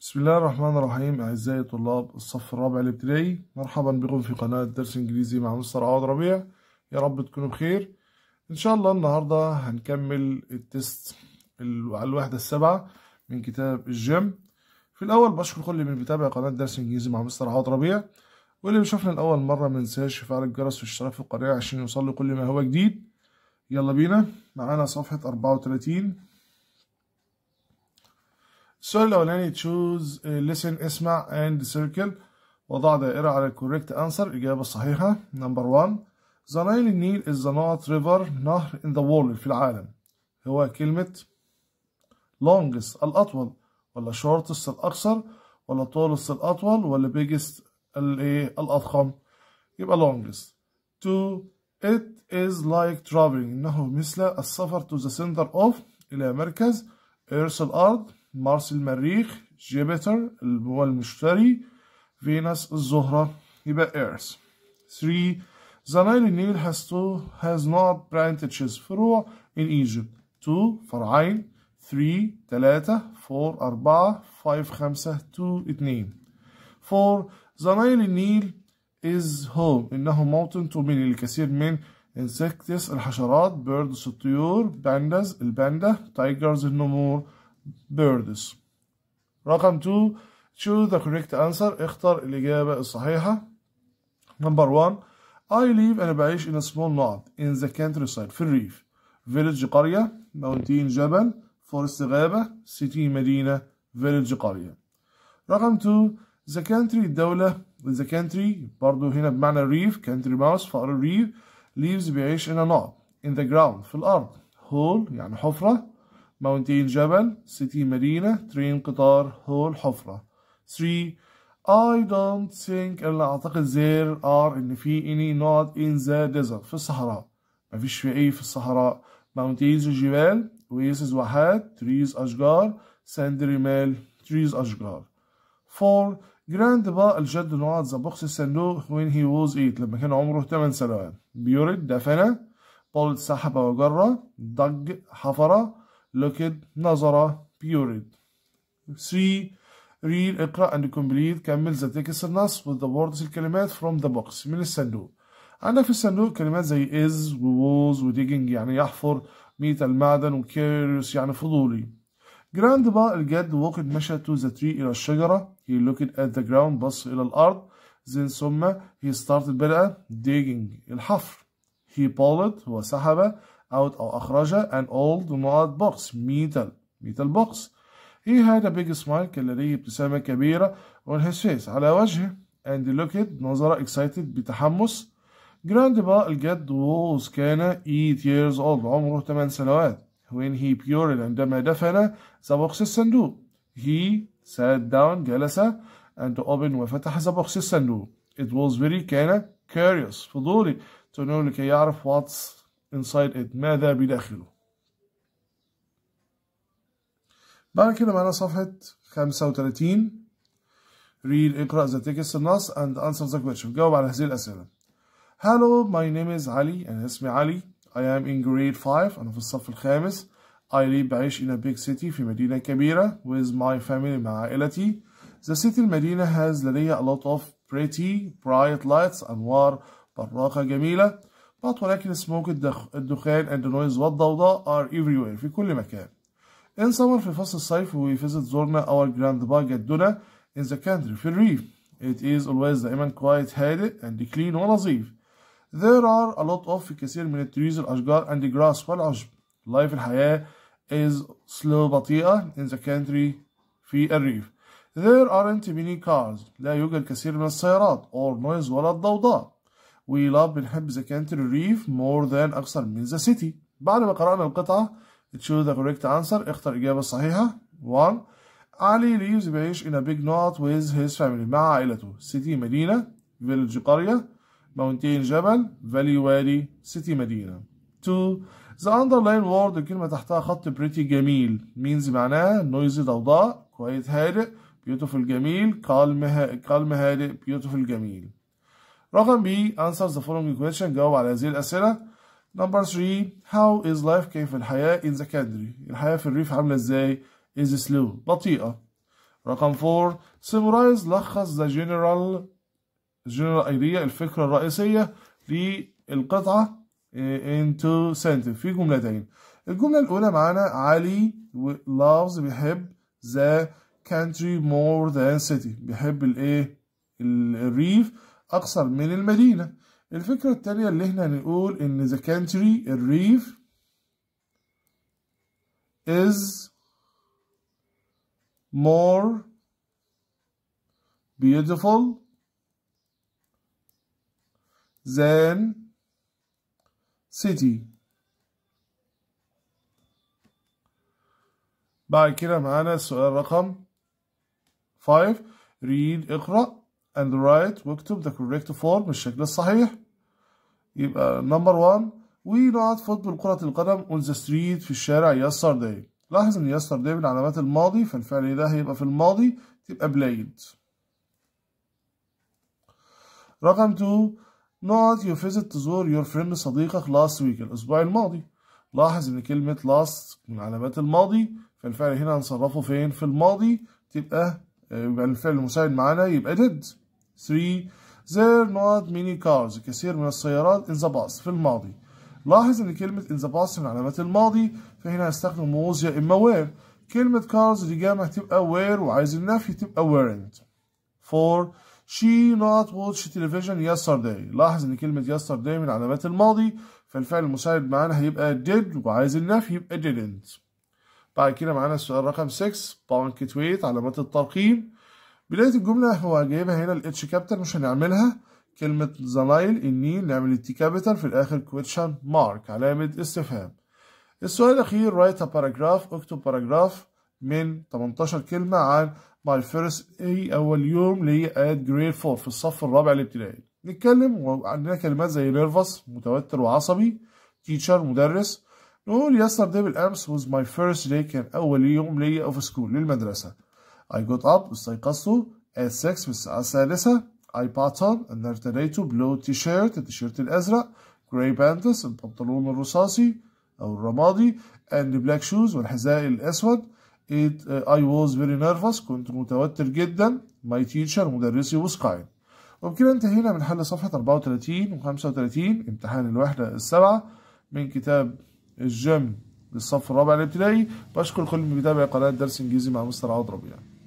بسم الله الرحمن الرحيم أعزائي طلاب الصف الرابع الابتدائي مرحبا بكم في قناة درس إنجليزي مع مستر عوض ربيع يا رب تكونوا بخير إن شاء الله النهاردة هنكمل التست على الوحدة السابعة من كتاب الجيم في الأول بشكر كل من بيتابع قناة درس إنجليزي مع مستر عوض ربيع واللي بيشوفنا لأول مرة منساش فعل الجرس والاشتراك في القناة عشان يوصل كل ما هو جديد يلا بينا معانا صفحة 34 السؤال الاولاني choose listen اسمع and circle وضع دائرة على الكوريكت انسر اجابة صحيحة نمبر 1 the Nile النيل از ذا نوت ريفر نهر in the world في العالم هو كلمة longest الاطول ولا shortest الاقصر ولا tallest الاطول ولا biggest الاضخم يبقى longest 2 it is like traveling انه مثل السفر to the center of الى مركز earth الارض مارس المريخ جوبيتر اللي هو المشتري فينوس الزهرة يبقى ايرث 3 The النيل has two has no branches فروع in Egypt 2 فرعين 3 3 4 4 5 5 2 2 4 The النيل is home إنه موطن to many الكثير من insects الحشرات birds الطيور pandas الباندا tigers النمور birds رقم 2 choose the correct answer اختر الإجابة الصحيحة number 1 I live أنا بعيش in a small lot in the countryside في الريف village قرية mountain جبل forest غابة city مدينة village قرية رقم 2 the country الدولة the country برضو هنا بمعنى الريف country mouse فقر الريف lives بيعيش in a knot in the ground في الأرض hole يعني حفرة mountain جبل city مدينة train قطار hole حفرة 3 I don't think إلا أعتقد there are إن في any not in the desert في الصحراء مفيش في أي في الصحراء mountains جبال oasis واحات trees أشجار sand رمال trees أشجار 4 جراند با الجد نوع ذا بوكس الصندوق when he was 8 لما كان عمره 8 سنوات بيورد دفنة بولد سحب وجرة دج حفرة looked نظرة period 3 read اقرأ and complete كمل the text النص with the words الكلمات from the box من الصندوق عندك في الصندوق كلمات زي is was و digging يعني يحفر ميت المعدن و curious يعني فضولي Grandpa الجد وقد مشى to the tree إلى الشجرة he looked at the ground بص إلى الأرض then ثم he started بدأ digging الحفر he pulled هو سحبه. out أو أخرج an old mud box metal metal box he had a big smile كان لديه ابتسامة كبيرة on his face على وجهه and looked نظر excited بتحمس grandpa الجد was كان 8 years old عمره 8 سنوات when he buried عندما دفن the box الصندوق he sat down جلس and opened وفتح the box الصندوق it was very كان curious فضولي to know لكي يعرف what's inside it. ماذا بداخله؟ بعد كده معنا صفحة 35 read اقرأ the text النص and answer the question جاوب على هذه الأسئلة Hello my name is Ali أنا اسمي علي I am in grade 5 أنا في الصف الخامس I live بعيش in a big city في مدينة كبيرة with my family مع عائلتي The city Medina, has لدي a lot of pretty bright lights أنوار براقة جميلة But ولكن smoke الدخان and the noise والضوضاء are everywhere في كل مكان. In summer في فصل الصيف we visit زورنا our grandpa جدنا in the country في الريف. It is always دائما quiet هادئ and clean ونظيف. There are a lot of في كثير من التريز الأشجار and the grass والعشب. Life الحياة is slow بطيئة in the country في الريف. There aren't many cars لا يوجد كثير من السيارات or noise ولا الضوضاء. We love بنحب the country reef more than أكثر من the city بعد ما قرأنا القطعة choose the correct answer اختر الإجابة الصحيحة 1 علي leaves بيعيش in a big knot with his family مع عائلته city مدينة village قرية mountain جبل valley وادي city مدينة 2 The underline word الكلمة تحتها خط pretty جميل means معناها noisy ضوضاء quiet هادئ beautiful جميل calm هادئ beautiful جميل رقم B answer the following question جاوب على هذه الأسئلة number 3 how is life كيف الحياة in the country الحياة في الريف عاملة ازاي is slow بطيئة رقم 4 summarize لخص the general general idea الفكرة الرئيسية للقطعة into sentence في جملتين الجملة الأولى معانا علي loves بيحب the country more than city بيحب الايه الريف أقصر من المدينة الفكرة التانية اللي احنا نقول إن the country الريف is more beautiful than city بعد كده معانا السؤال رقم 5 read اقرأ and write واكتب the correct form الشكل الصحيح يبقى number one we not football كرة القدم on the street في الشارع yesterday لاحظ ان yesterday من علامات الماضي فالفعل ده هيبقى في الماضي تبقى played رقم 2 not you visit تزور your friend صديقك last week الأسبوع الماضي لاحظ إن كلمة last من علامات الماضي فالفعل هنا هنصرفه فين في الماضي تبقى آه، يبقى الفعل المساعد معانا يبقى did 3 There not many cars كثير من السيارات in the past في الماضي لاحظ ان كلمة in the past من علامات الماضي فهنا هستخدم was يا اما where كلمة cars دي جامع تبقى where وعايز النفي تبقى weren't 4 she not watched television yesterday لاحظ ان كلمة yesterday من علامات الماضي فالفعل المساعد معانا هيبقى did وعايز النفي يبقى didn't بعد كده معانا السؤال رقم 6 بانكتويت علامات الترقيم بداية الجملة هو جايبها هنا الاتش كابيتال مش هنعملها كلمة زمايل النيل نعمل التي كابيتال في الآخر كويتشن مارك علامة استفهام السؤال الأخير write a paragraph اكتب باراجراف من 18 كلمة عن my first day أول يوم لي at grade 4 في الصف الرابع الابتدائي نتكلم وعندنا كلمات زي nervous متوتر وعصبي teacher مدرس نقول yesterday بالأمس was my first day كان أول يوم ليا of school للمدرسة I got up استيقظت at 6 الساعة الثالثة I bought up أن ارتديت blue t-shirt التيشيرت الأزرق gray pants البنطلون الرصاصي أو الرمادي and black shoes والحذاء الأسود It, uh, I was very nervous كنت متوتر جدا my teacher مدرسي was kind وبكده انتهينا من حل صفحة 34 و 35 امتحان الوحدة السبعة من كتاب الجيم للصف الرابع الابتدائي بشكر كل من بيتابع قناة درس انجليزي مع مستر عوض ربيع